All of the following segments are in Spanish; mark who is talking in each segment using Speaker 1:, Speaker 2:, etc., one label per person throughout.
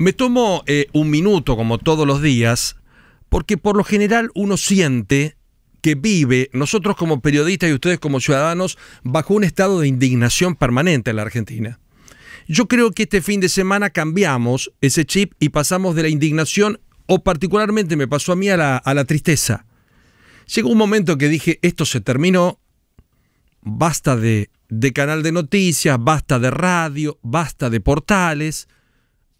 Speaker 1: Me tomo eh, un minuto, como todos los días, porque por lo general uno siente que vive, nosotros como periodistas y ustedes como ciudadanos, bajo un estado de indignación permanente en la Argentina. Yo creo que este fin de semana cambiamos ese chip y pasamos de la indignación, o particularmente me pasó a mí, a la, tristeza. Llegó un momento que dije, esto se terminó, basta de, de canal de noticias, basta de radio, basta de portales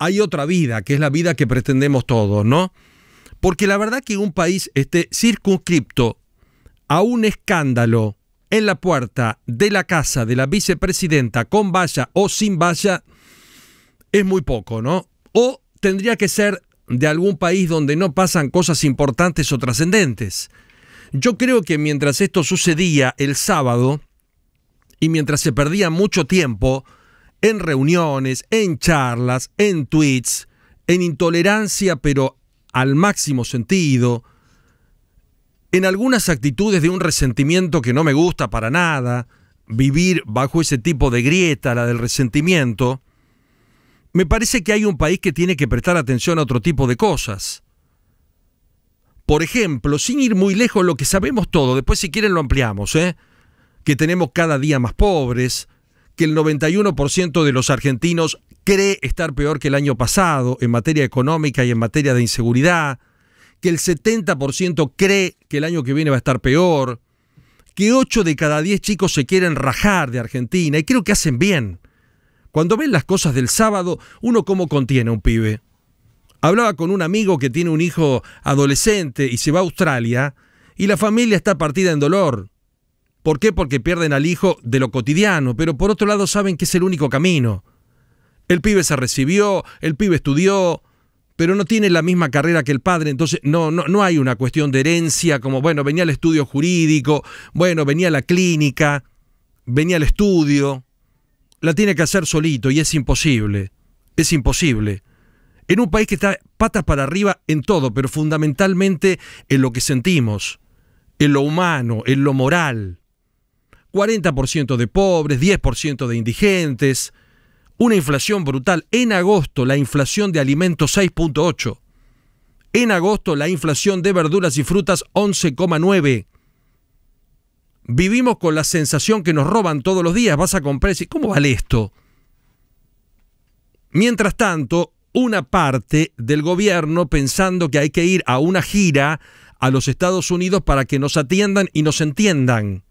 Speaker 1: hay otra vida, que es la vida que pretendemos todos, ¿no? Porque la verdad que un país esté circunscripto a un escándalo en la puerta de la casa de la vicepresidenta con valla o sin valla es muy poco, ¿no? O tendría que ser de algún país donde no pasan cosas importantes o trascendentes. Yo creo que mientras esto sucedía el sábado y mientras se perdía mucho tiempo, en reuniones, en charlas, en tweets, en intolerancia, pero al máximo sentido, en algunas actitudes de un resentimiento que no me gusta para nada, vivir bajo ese tipo de grieta, la del resentimiento, me parece que hay un país que tiene que prestar atención a otro tipo de cosas. Por ejemplo, sin ir muy lejos, lo que sabemos todo, después si quieren lo ampliamos, ¿eh? que tenemos cada día más pobres, que el 91% de los argentinos cree estar peor que el año pasado en materia económica y en materia de inseguridad, que el 70% cree que el año que viene va a estar peor, que 8 de cada 10 chicos se quieren rajar de Argentina y creo que hacen bien. Cuando ven las cosas del sábado, uno cómo contiene un pibe. Hablaba con un amigo que tiene un hijo adolescente y se va a Australia y la familia está partida en dolor. ¿Por qué? Porque pierden al hijo de lo cotidiano, pero por otro lado saben que es el único camino. El pibe se recibió, el pibe estudió, pero no tiene la misma carrera que el padre, entonces no, no, no hay una cuestión de herencia, como bueno, venía al estudio jurídico, bueno, venía a la clínica, venía al estudio. La tiene que hacer solito y es imposible, es imposible. En un país que está patas para arriba en todo, pero fundamentalmente en lo que sentimos, en lo humano, en lo moral. 40% de pobres, 10% de indigentes, una inflación brutal. En agosto la inflación de alimentos 6.8. En agosto la inflación de verduras y frutas 11,9. Vivimos con la sensación que nos roban todos los días. Vas a comprar y ¿cómo vale esto? Mientras tanto, una parte del gobierno pensando que hay que ir a una gira a los Estados Unidos para que nos atiendan y nos entiendan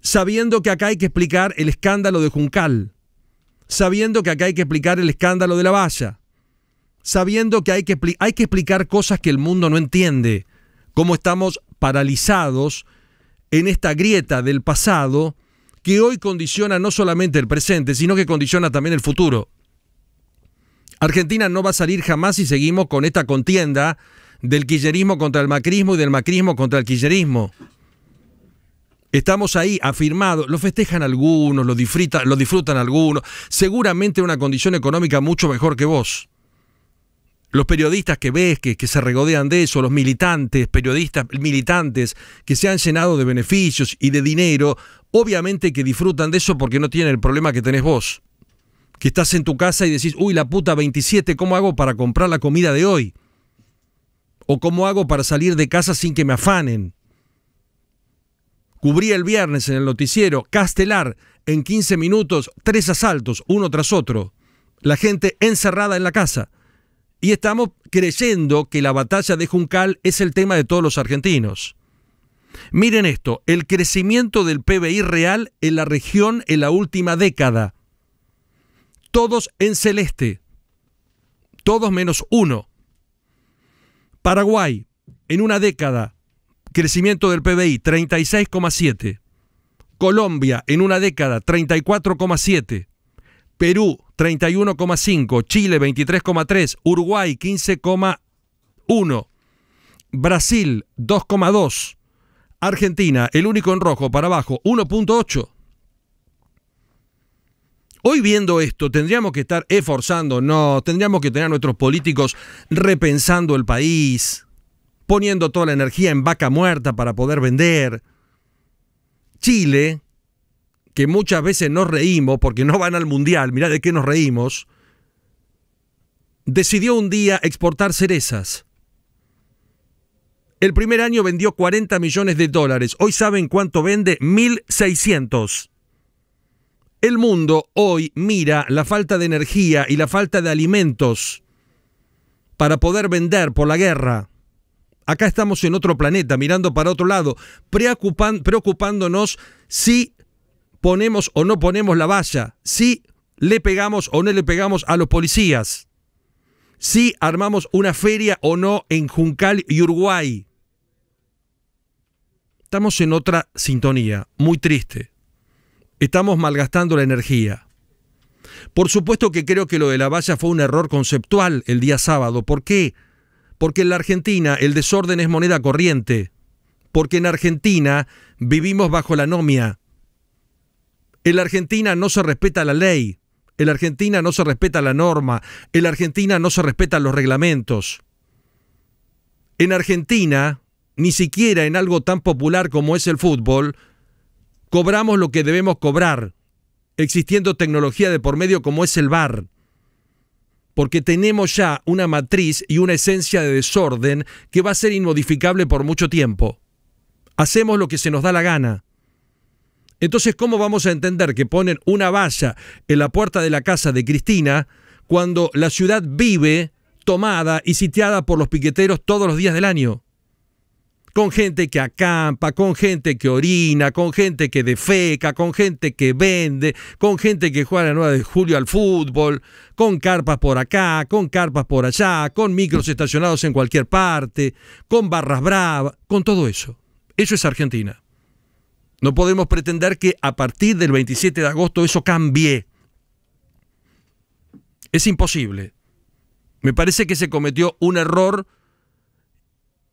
Speaker 1: sabiendo que acá hay que explicar el escándalo de Juncal, sabiendo que acá hay que explicar el escándalo de la valla, sabiendo que hay que, hay que explicar cosas que el mundo no entiende, cómo estamos paralizados en esta grieta del pasado que hoy condiciona no solamente el presente, sino que condiciona también el futuro. Argentina no va a salir jamás si seguimos con esta contienda del quillerismo contra el macrismo y del macrismo contra el quillerismo. Estamos ahí, afirmados, lo festejan algunos, lo, lo disfrutan algunos, seguramente en una condición económica mucho mejor que vos. Los periodistas que ves, que, que se regodean de eso, los militantes, periodistas, militantes, que se han llenado de beneficios y de dinero, obviamente que disfrutan de eso porque no tienen el problema que tenés vos. Que estás en tu casa y decís, uy, la puta 27, ¿cómo hago para comprar la comida de hoy? ¿O cómo hago para salir de casa sin que me afanen? Cubría el viernes en el noticiero Castelar en 15 minutos tres asaltos, uno tras otro. La gente encerrada en la casa. Y estamos creyendo que la batalla de Juncal es el tema de todos los argentinos. Miren esto, el crecimiento del PBI real en la región en la última década. Todos en celeste. Todos menos uno. Paraguay, en una década, crecimiento del PBI 36,7. Colombia en una década 34,7. Perú 31,5. Chile 23,3. Uruguay 15,1. Brasil 2,2. Argentina, el único en rojo para abajo, 1.8. Hoy viendo esto, tendríamos que estar esforzando. No, tendríamos que tener a nuestros políticos repensando el país, poniendo toda la energía en vaca muerta para poder vender. Chile, que muchas veces nos reímos porque no van al mundial, mirá de qué nos reímos, decidió un día exportar cerezas. El primer año vendió 40 millones de dólares. Hoy saben cuánto vende, 1.600. El mundo hoy mira la falta de energía y la falta de alimentos para poder vender por la guerra. Acá estamos en otro planeta, mirando para otro lado, preocupándonos si ponemos o no ponemos la valla, si le pegamos o no le pegamos a los policías, si armamos una feria o no en Juncal y Uruguay. Estamos en otra sintonía, muy triste. Estamos malgastando la energía. Por supuesto que creo que lo de la valla fue un error conceptual el día sábado. ¿Por qué? Porque en la Argentina el desorden es moneda corriente. Porque en Argentina vivimos bajo la anomia. En la Argentina no se respeta la ley. En la Argentina no se respeta la norma. En la Argentina no se respetan los reglamentos. En Argentina, ni siquiera en algo tan popular como es el fútbol, cobramos lo que debemos cobrar, existiendo tecnología de por medio como es el VAR porque tenemos ya una matriz y una esencia de desorden que va a ser inmodificable por mucho tiempo. Hacemos lo que se nos da la gana. Entonces, ¿cómo vamos a entender que ponen una valla en la puerta de la casa de Cristina cuando la ciudad vive tomada y sitiada por los piqueteros todos los días del año? con gente que acampa, con gente que orina, con gente que defeca, con gente que vende, con gente que juega la 9 de julio al fútbol, con carpas por acá, con carpas por allá, con micros estacionados en cualquier parte, con barras bravas, con todo eso. Eso es Argentina. No podemos pretender que a partir del 27 de agosto eso cambie. Es imposible. Me parece que se cometió un error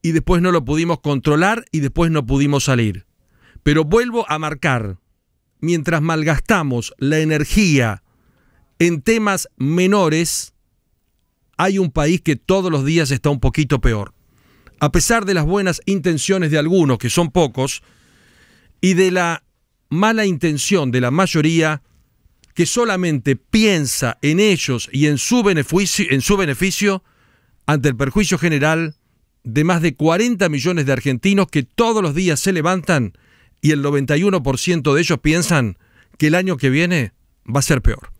Speaker 1: y después no lo pudimos controlar y después no pudimos salir. Pero vuelvo a marcar, mientras malgastamos la energía en temas menores, hay un país que todos los días está un poquito peor. A pesar de las buenas intenciones de algunos, que son pocos, y de la mala intención de la mayoría, que solamente piensa en ellos y en su beneficio, en su beneficio ante el perjuicio general de más de 40 millones de argentinos que todos los días se levantan y el 91% de ellos piensan que el año que viene va a ser peor.